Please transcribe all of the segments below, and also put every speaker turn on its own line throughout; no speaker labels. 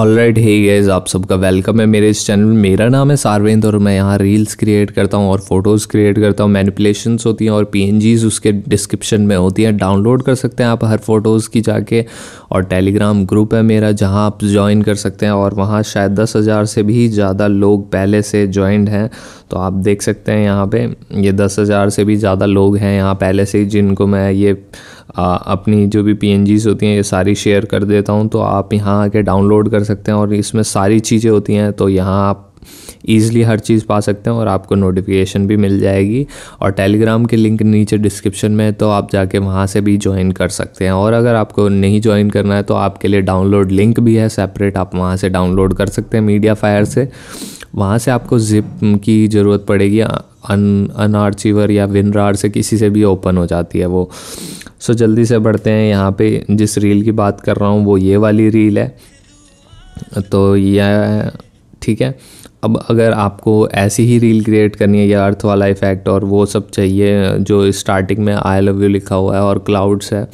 all right ही gauge आप सबका welcome है मेरे इस चैनल में मेरा नाम है सारविंद और मैं यहाँ रील्स क्रिएट करता हूँ और फोटोज़ क्रिएट करता हूँ मैनिपुलेशंस होती हैं और पी उसके डिस्क्रिप्शन में होती हैं डाउनलोड कर सकते हैं आप हर फोटोज़ की जाके और टेलीग्राम ग्रुप है मेरा जहाँ आप ज्वाइन कर सकते हैं और वहाँ शायद दस हज़ार से भी ज़्यादा लोग पहले से ज्वाइंड हैं तो आप देख सकते हैं यहाँ पर ये दस हज़ार से भी ज़्यादा लोग हैं यहाँ पहले से जिनको मैं ये आ, अपनी जो भी पी होती हैं ये सारी शेयर कर देता हूँ तो आप यहाँ आके डाउनलोड कर सकते हैं और इसमें सारी चीज़ें होती हैं तो यहाँ आप ईज़िली हर चीज़ पा सकते हैं और आपको नोटिफिकेशन भी मिल जाएगी और टेलीग्राम के लिंक नीचे डिस्क्रिप्शन में है तो आप जाके वहाँ से भी ज्वाइन कर सकते हैं और अगर आपको नहीं ज्वाइन करना है तो आपके लिए डाउनलोड लिंक भी है सेपरेट आप वहाँ से डाउनलोड कर सकते हैं मीडिया फायर से वहाँ से आपको जिप की ज़रूरत पड़ेगी अन अन या विनरार से किसी से भी ओपन हो जाती है वो सो जल्दी से बढ़ते हैं यहाँ पे जिस रील की बात कर रहा हूँ वो ये वाली रील है तो यह ठीक है अब अगर आपको ऐसी ही रील क्रिएट करनी है या अर्थ वाला इफ़ेक्ट और वो सब चाहिए जो स्टार्टिंग में आई लव यू लिखा हुआ है और क्लाउड्स है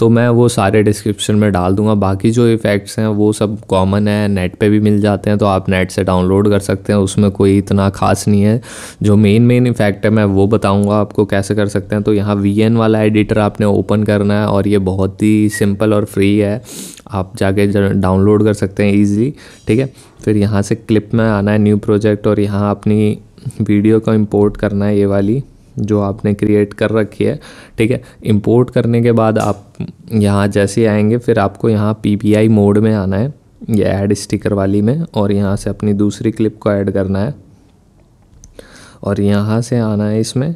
तो मैं वो सारे डिस्क्रिप्शन में डाल दूंगा बाकी जो इफ़ेक्ट्स हैं वो सब कॉमन है नेट पे भी मिल जाते हैं तो आप नेट से डाउनलोड कर सकते हैं उसमें कोई इतना खास नहीं है जो मेन मेन इफ़ेक्ट है मैं वो बताऊंगा आपको कैसे कर सकते हैं तो यहाँ वी वाला एडिटर आपने ओपन करना है और ये बहुत ही सिंपल और फ्री है आप जाके डाउनलोड कर सकते हैं ईजी ठीक है फिर यहाँ से क्लिप में आना है न्यू प्रोजेक्ट और यहाँ अपनी वीडियो को इम्पोर्ट करना है ये वाली जो आपने क्रिएट कर रखी है ठीक है इंपोर्ट करने के बाद आप यहाँ जैसे आएंगे फिर आपको यहाँ पी मोड में आना है ये ऐड स्टिकर वाली में और यहाँ से अपनी दूसरी क्लिप को ऐड करना है और यहाँ से आना है इसमें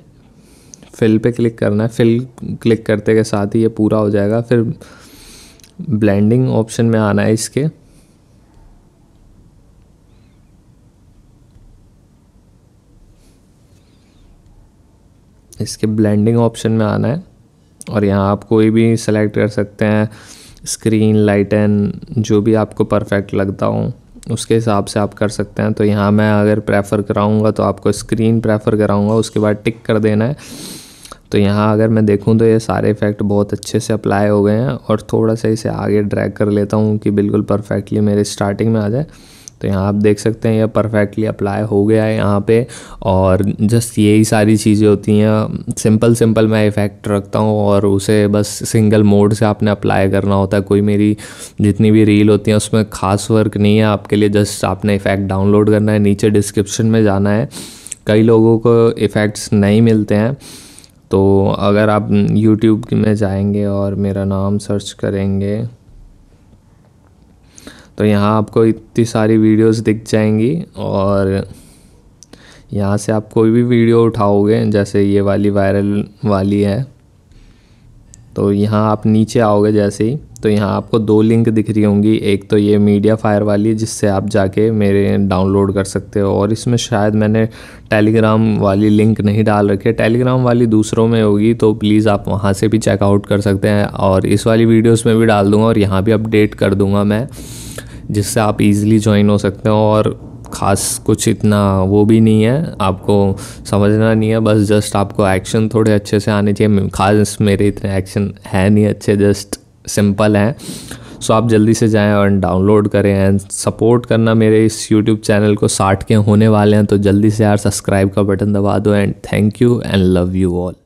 फिल पे क्लिक करना है फिल क्लिक करते के साथ ही ये पूरा हो जाएगा फिर ब्लेंडिंग ऑप्शन में आना है इसके इसके ब्लेंडिंग ऑप्शन में आना है और यहाँ आप कोई भी सेलेक्ट कर सकते हैं स्क्रीन लाइटन जो भी आपको परफेक्ट लगता हो उसके हिसाब से आप कर सकते हैं तो यहाँ मैं अगर प्रेफर कराऊँगा तो आपको स्क्रीन प्रेफर कराऊँगा उसके बाद टिक कर देना है तो यहाँ अगर मैं देखूँ तो ये सारे इफ़ेक्ट बहुत अच्छे से अप्लाई हो गए हैं और थोड़ा सा इसे आगे ड्रैग कर लेता हूँ कि बिल्कुल परफेक्टली मेरे स्टार्टिंग में आ जाए तो यहाँ आप देख सकते हैं ये परफेक्टली अप्लाई हो गया है यहाँ पे और जस्ट यही सारी चीज़ें होती हैं सिंपल सिंपल मैं इफ़ेक्ट रखता हूँ और उसे बस सिंगल मोड से आपने अप्लाई करना होता है कोई मेरी जितनी भी रील होती हैं उसमें खास वर्क नहीं है आपके लिए जस्ट आपने इफ़ेक्ट डाउनलोड करना है नीचे डिस्क्रिप्शन में जाना है कई लोगों को इफ़ेक्ट्स नहीं मिलते हैं तो अगर आप यूट्यूब में जाएंगे और मेरा नाम सर्च करेंगे तो यहाँ आपको इतनी सारी वीडियोस दिख जाएंगी और यहाँ से आप कोई भी वीडियो उठाओगे जैसे ये वाली वायरल वाली है तो यहाँ आप नीचे आओगे जैसे ही तो यहाँ आपको दो लिंक दिख रही होंगी एक तो ये मीडिया फायर वाली है जिससे आप जाके मेरे डाउनलोड कर सकते हो और इसमें शायद मैंने टेलीग्राम वाली लिंक नहीं डाल रखी है टेलीग्राम वाली दूसरों में होगी तो प्लीज़ आप वहाँ से भी चेकआउट कर सकते हैं और इस वाली वीडियोस में भी डाल दूँगा और यहाँ भी अपडेट कर दूँगा मैं जिससे आप इजीली ज्वाइन हो सकते हो और खास कुछ इतना वो भी नहीं है आपको समझना नहीं है बस जस्ट आपको एक्शन थोड़े अच्छे से आने चाहिए खास मेरे इतने एक्शन है नहीं अच्छे जस्ट सिंपल हैं सो आप जल्दी से जाएं और डाउनलोड करें एंड सपोर्ट करना मेरे इस यूट्यूब चैनल को साठ के होने वाले हैं तो जल्दी से यार सब्सक्राइब का बटन दबा दो and thank you and love you all